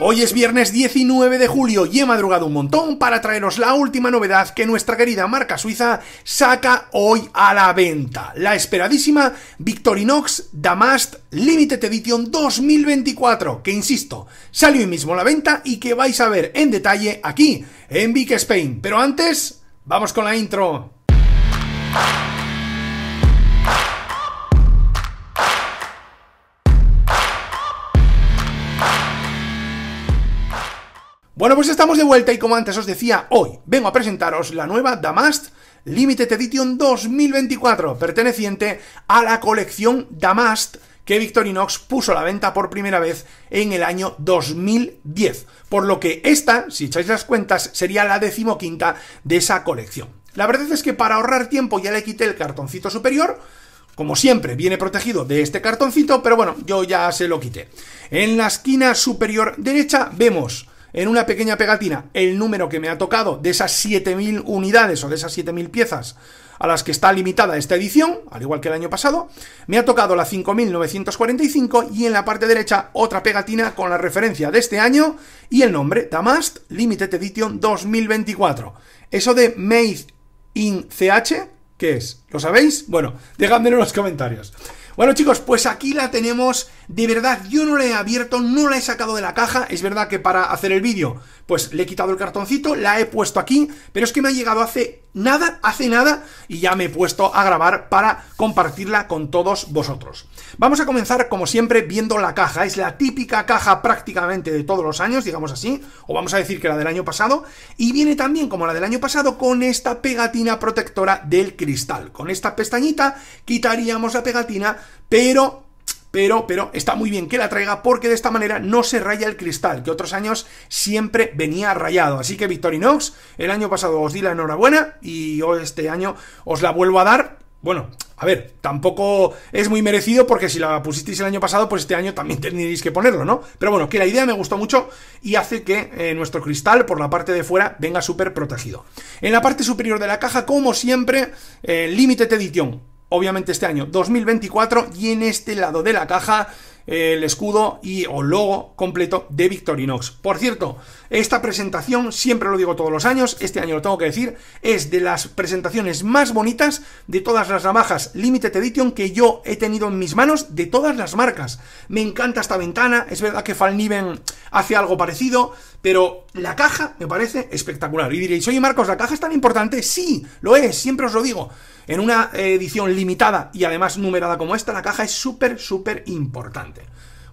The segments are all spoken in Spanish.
Hoy es viernes 19 de julio y he madrugado un montón para traeros la última novedad que nuestra querida marca suiza saca hoy a la venta. La esperadísima Victorinox Damast Limited Edition 2024, que insisto, salió hoy mismo a la venta y que vais a ver en detalle aquí en Big Spain. Pero antes, vamos con la intro. Bueno, pues estamos de vuelta y como antes os decía, hoy vengo a presentaros la nueva Damast Limited Edition 2024, perteneciente a la colección Damast que Victorinox puso a la venta por primera vez en el año 2010, por lo que esta, si echáis las cuentas, sería la decimoquinta de esa colección. La verdad es que para ahorrar tiempo ya le quité el cartoncito superior, como siempre, viene protegido de este cartoncito, pero bueno, yo ya se lo quité. En la esquina superior derecha vemos en una pequeña pegatina el número que me ha tocado de esas 7.000 unidades o de esas 7.000 piezas a las que está limitada esta edición, al igual que el año pasado, me ha tocado la 5.945 y en la parte derecha otra pegatina con la referencia de este año y el nombre Damast Limited Edition 2024. Eso de Made in CH, ¿qué es? ¿Lo sabéis? Bueno, dejadmelo en los comentarios. Bueno chicos, pues aquí la tenemos de verdad, yo no la he abierto, no la he sacado de la caja. Es verdad que para hacer el vídeo, pues le he quitado el cartoncito, la he puesto aquí, pero es que me ha llegado hace nada, hace nada, y ya me he puesto a grabar para compartirla con todos vosotros. Vamos a comenzar, como siempre, viendo la caja. Es la típica caja prácticamente de todos los años, digamos así, o vamos a decir que la del año pasado, y viene también, como la del año pasado, con esta pegatina protectora del cristal. Con esta pestañita quitaríamos la pegatina, pero pero, pero está muy bien que la traiga porque de esta manera no se raya el cristal, que otros años siempre venía rayado. Así que Victorinox, el año pasado os di la enhorabuena y hoy este año os la vuelvo a dar. Bueno, a ver, tampoco es muy merecido porque si la pusisteis el año pasado, pues este año también tendríais que ponerlo, ¿no? Pero bueno, que la idea me gustó mucho y hace que eh, nuestro cristal por la parte de fuera venga súper protegido. En la parte superior de la caja, como siempre, eh, Limited Edition obviamente este año 2024 y en este lado de la caja el escudo y o logo completo de Victorinox. Por cierto, esta presentación, siempre lo digo todos los años, este año lo tengo que decir, es de las presentaciones más bonitas de todas las navajas Limited Edition que yo he tenido en mis manos de todas las marcas. Me encanta esta ventana, es verdad que Falniven hace algo parecido, pero la caja me parece espectacular. Y diréis, oye Marcos, ¿la caja es tan importante? Sí, lo es, siempre os lo digo. En una eh, edición limitada y además numerada como esta, la caja es súper, súper importante.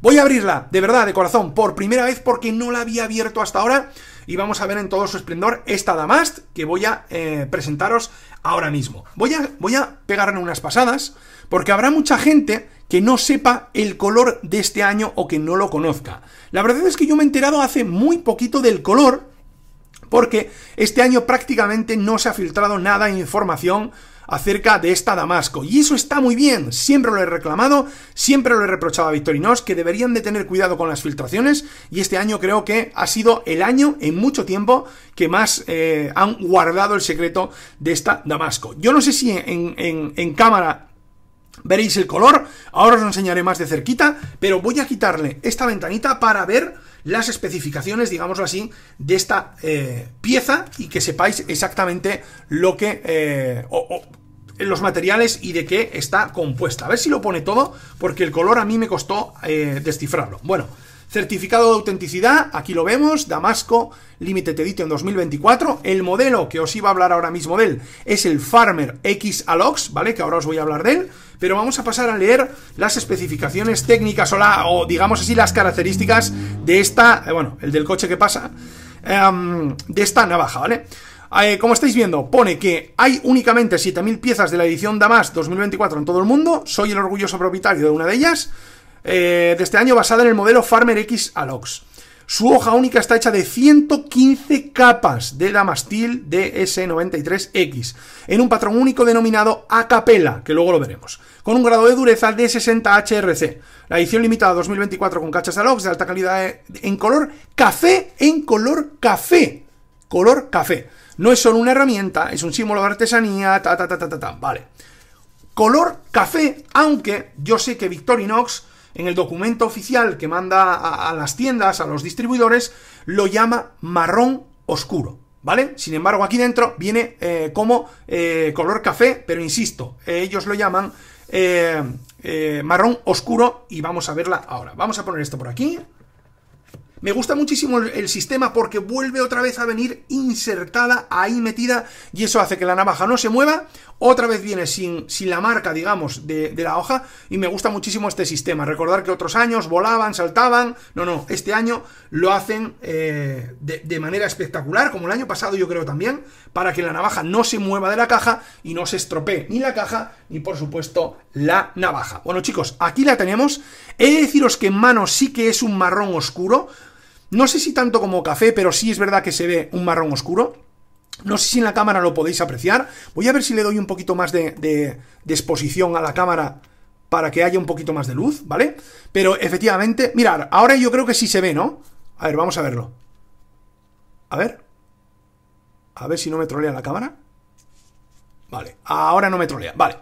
Voy a abrirla, de verdad, de corazón, por primera vez porque no la había abierto hasta ahora y vamos a ver en todo su esplendor esta Damast que voy a eh, presentaros ahora mismo. Voy a, voy a pegarle unas pasadas porque habrá mucha gente que no sepa el color de este año o que no lo conozca. La verdad es que yo me he enterado hace muy poquito del color porque este año prácticamente no se ha filtrado nada de información acerca de esta Damasco. Y eso está muy bien, siempre lo he reclamado, siempre lo he reprochado a Victorinos, que deberían de tener cuidado con las filtraciones, y este año creo que ha sido el año en mucho tiempo que más eh, han guardado el secreto de esta Damasco. Yo no sé si en, en, en cámara veréis el color, ahora os lo enseñaré más de cerquita, pero voy a quitarle esta ventanita para ver las especificaciones, digámoslo así, de esta eh, pieza y que sepáis exactamente lo que... Eh, o, los materiales y de qué está compuesta. A ver si lo pone todo, porque el color a mí me costó eh, descifrarlo. Bueno, Certificado de autenticidad, aquí lo vemos, Damasco Limited Edition 2024. El modelo que os iba a hablar ahora mismo de él es el Farmer X Alox, ¿vale? Que ahora os voy a hablar de él. Pero vamos a pasar a leer las especificaciones técnicas o, digamos así las características de esta, eh, bueno, el del coche que pasa, em, de esta navaja, ¿vale? Eh, como estáis viendo, pone que hay únicamente 7.000 piezas de la edición Damas 2024 en todo el mundo. Soy el orgulloso propietario de una de ellas. Eh, de este año basada en el modelo Farmer X Alox. Su hoja única está hecha de 115 capas de damastil DS93X, en un patrón único denominado acapella, que luego lo veremos, con un grado de dureza de 60 HRC. La edición limitada 2024 con cachas alox de alta calidad eh, en color café, en color café, color café. No es solo una herramienta, es un símbolo de artesanía, ta ta ta ta ta, ta. vale. Color café, aunque yo sé que Victorinox en el documento oficial que manda a, las tiendas, a los distribuidores, lo llama marrón oscuro. ¿Vale? Sin embargo, aquí dentro viene eh, como eh, color café, pero insisto, ellos lo llaman eh, marrón oscuro y vamos a verla ahora. Vamos a poner esto por aquí, me gusta muchísimo el, sistema porque vuelve otra vez a venir insertada, ahí metida, y eso hace que la navaja no se mueva. Otra vez viene sin, sin la marca, digamos, de, la hoja, y me gusta muchísimo este sistema. Recordar que otros años volaban, saltaban. No, no, este año lo hacen eh, de, de manera espectacular, como el año pasado yo creo también, para que la navaja no se mueva de la caja y no se estropee ni la caja, ni por supuesto la navaja. Bueno chicos, aquí la tenemos. He de deciros que en mano sí que es un marrón oscuro, no sé si tanto como café, pero sí es verdad que se ve un marrón oscuro. No sé si en la cámara lo podéis apreciar. Voy a ver si le doy un poquito más de, exposición a la cámara para que haya un poquito más de luz, ¿vale? Pero efectivamente, mirar, ahora yo creo que sí se ve, ¿no? A ver, vamos a verlo. A ver. A ver si no me trolea la cámara. Vale, ahora no me trolea, vale.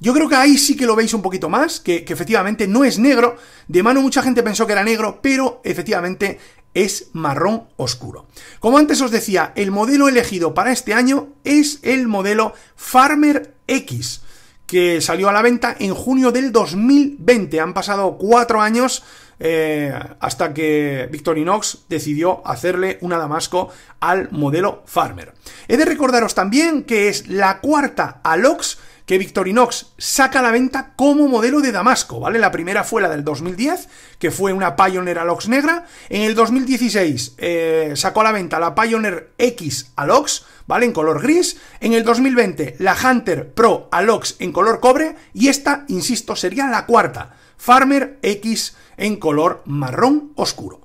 Yo creo que ahí sí que lo veis un poquito más, que, efectivamente no es negro. De mano mucha gente pensó que era negro, pero efectivamente es marrón oscuro. Como antes os decía, el modelo elegido para este año es el modelo Farmer X, que salió a la venta en junio del 2020. Han pasado cuatro años eh, hasta que Victorinox decidió hacerle una Damasco al modelo Farmer. He de recordaros también que es la cuarta Alox que Victorinox saca a la venta como modelo de Damasco, ¿vale? La primera fue la del 2010, que fue una Pioneer Alox negra. En el 2016 eh, sacó a la venta la Pioneer X Alox, ¿vale? En color gris. En el 2020 la Hunter Pro Alox en color cobre. Y esta, insisto, sería la cuarta, Farmer X en color marrón oscuro.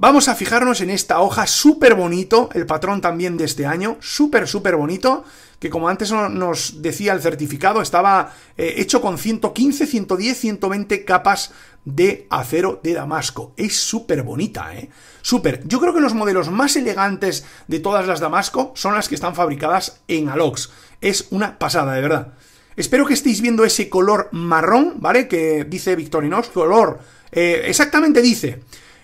Vamos a fijarnos en esta hoja, súper bonito, el patrón también de este año, súper, súper bonito, que como antes nos decía el certificado, estaba eh, hecho con 115, 110, 120 capas de acero de Damasco. Es súper bonita, ¿eh? Súper. Yo creo que los modelos más elegantes de todas las Damasco son las que están fabricadas en Alox. Es una pasada, de verdad. Espero que estéis viendo ese color marrón, ¿vale? Que dice Victorinox, color... Eh, exactamente dice...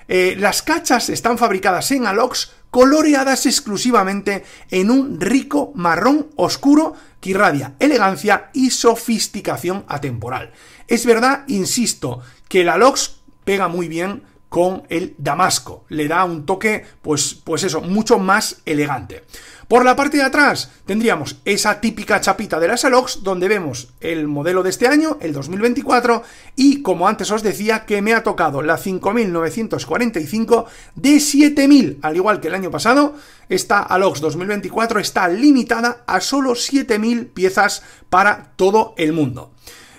Eh, las cachas están fabricadas en alox, coloreadas exclusivamente en un rico marrón oscuro que irradia elegancia y sofisticación atemporal. Es verdad, insisto, que el alox pega muy bien con el damasco, le da un toque, pues, pues eso, mucho más elegante. Por la parte de atrás tendríamos esa típica chapita de las Alox donde vemos el modelo de este año, el 2024, y como antes os decía que me ha tocado la 5945 de 7000, al igual que el año pasado, esta Alox 2024 está limitada a solo 7000 piezas para todo el mundo.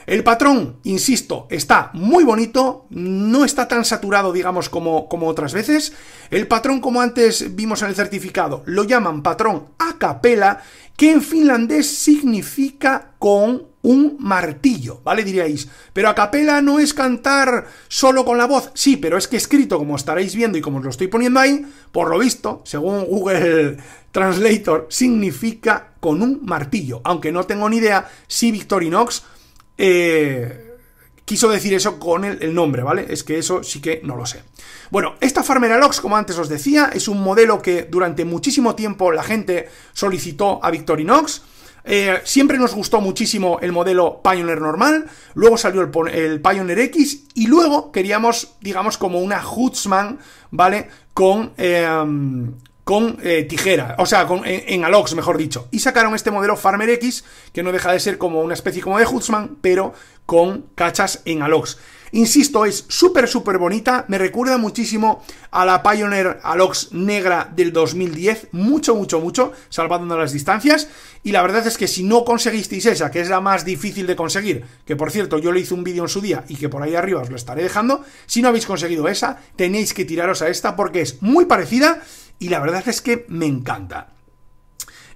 El patrón, insisto, está muy bonito, no está tan saturado, digamos, como, como otras veces. El patrón, como antes vimos en el certificado, lo llaman patrón a capela, que en finlandés significa con un martillo, ¿vale? Diríais, pero a capela no es cantar solo con la voz. Sí, pero es que escrito, como estaréis viendo y como os lo estoy poniendo ahí, por lo visto, según Google Translator, significa con un martillo. Aunque no tengo ni idea si Victorinox eh, quiso decir eso con el, nombre, ¿vale? Es que eso sí que no lo sé. Bueno, esta Farmeralox, como antes os decía, es un modelo que durante muchísimo tiempo la gente solicitó a Victorinox. Eh, siempre nos gustó muchísimo el modelo Pioneer normal, luego salió el, el, Pioneer X y luego queríamos, digamos, como una Hutsman, ¿vale? Con eh, con eh, tijera, o sea, en, Alox, mejor dicho. Y sacaron este modelo Farmer X, que no deja de ser como una especie como de Hutzman, pero con cachas en Alox. Insisto, es súper, súper bonita, me recuerda muchísimo a la Pioneer Alox negra del 2010, mucho, mucho, mucho, salvando las distancias. Y la verdad es que si no conseguisteis esa, que es la más difícil de conseguir, que por cierto yo le hice un vídeo en su día y que por ahí arriba os lo estaré dejando, si no habéis conseguido esa, tenéis que tiraros a esta porque es muy parecida y la verdad es que me encanta.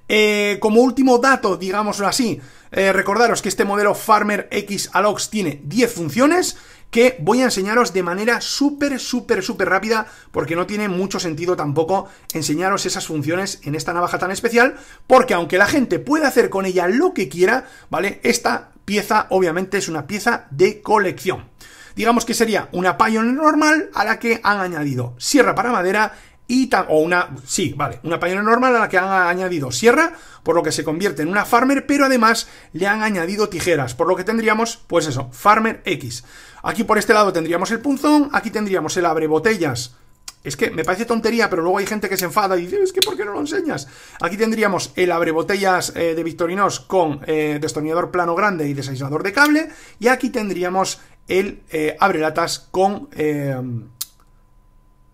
Eh, como último dato, digámoslo así, eh, recordaros que este modelo Farmer X Alox tiene 10 funciones que voy a enseñaros de manera súper, súper, súper rápida, porque no tiene mucho sentido tampoco enseñaros esas funciones en esta navaja tan especial, porque aunque la gente pueda hacer con ella lo que quiera, ¿vale? Esta pieza obviamente es una pieza de colección. Digamos que sería una Pioneer normal a la que han añadido sierra para madera y o una, sí, vale, una pañera normal a la que han añadido sierra, por lo que se convierte en una farmer, pero además le han añadido tijeras, por lo que tendríamos, pues eso, farmer X. Aquí por este lado tendríamos el punzón, aquí tendríamos el abrebotellas... Es que me parece tontería, pero luego hay gente que se enfada y dice, es que ¿por qué no lo enseñas? Aquí tendríamos el abrebotellas eh, de Victorinos con eh, destornillador plano grande y desaislador de cable, y aquí tendríamos el eh, abre latas con... Eh,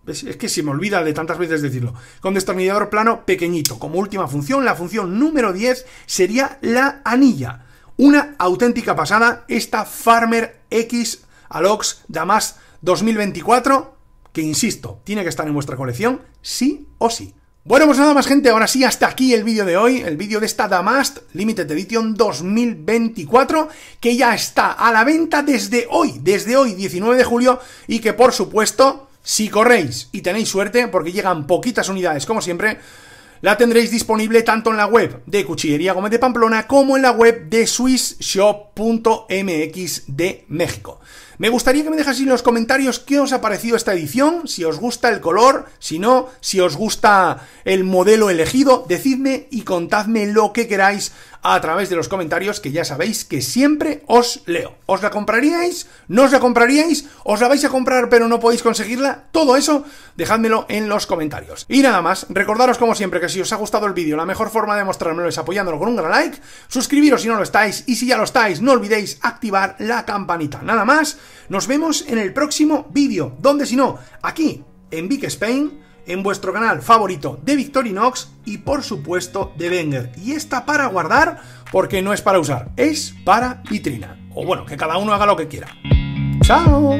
es, que se me olvida de tantas veces decirlo. Con destornillador plano pequeñito. Como última función, la función número 10 sería la anilla. Una auténtica pasada esta Farmer X Alox Damas 2024, que insisto, tiene que estar en vuestra colección sí o sí. Bueno, pues nada más gente, ahora sí, hasta aquí el vídeo de hoy, el vídeo de esta Damast Limited Edition 2024, que ya está a la venta desde hoy, desde hoy 19 de julio, y que por supuesto si corréis y tenéis suerte, porque llegan poquitas unidades como siempre, la tendréis disponible tanto en la web de Cuchillería Gómez de Pamplona como en la web de SwissShop.mx de México. Me gustaría que me dejáis en los comentarios qué os ha parecido esta edición, si os gusta el color, si no, si os gusta el modelo elegido, decidme y contadme lo que queráis a través de los comentarios que ya sabéis que siempre os leo. ¿Os la compraríais? ¿No os la compraríais? ¿Os la vais a comprar pero no podéis conseguirla? Todo eso dejádmelo en los comentarios. Y nada más, recordaros como siempre que si os ha gustado el vídeo, la mejor forma de mostrármelo es apoyándolo con un gran like, suscribiros si no lo estáis y si ya lo estáis, no olvidéis activar la campanita. Nada más, nos vemos en el próximo vídeo, donde si no, aquí, en Big Spain, en vuestro canal favorito de Victorinox y por supuesto de Wenger. Y esta para guardar, porque no es para usar, es para vitrina. O bueno, que cada uno haga lo que quiera. ¡Chao!